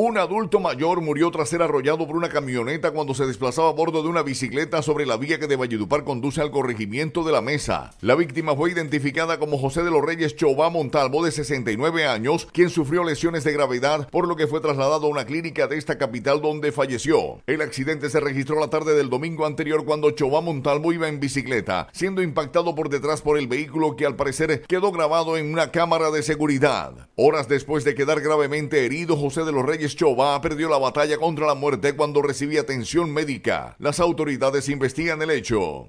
Un adulto mayor murió tras ser arrollado por una camioneta cuando se desplazaba a bordo de una bicicleta sobre la vía que de Valledupar conduce al corregimiento de la mesa. La víctima fue identificada como José de los Reyes Chová Montalvo, de 69 años, quien sufrió lesiones de gravedad, por lo que fue trasladado a una clínica de esta capital donde falleció. El accidente se registró la tarde del domingo anterior cuando Chová Montalvo iba en bicicleta, siendo impactado por detrás por el vehículo que al parecer quedó grabado en una cámara de seguridad. Horas después de quedar gravemente herido, José de los Reyes chova perdió la batalla contra la muerte cuando recibía atención médica. Las autoridades investigan el hecho.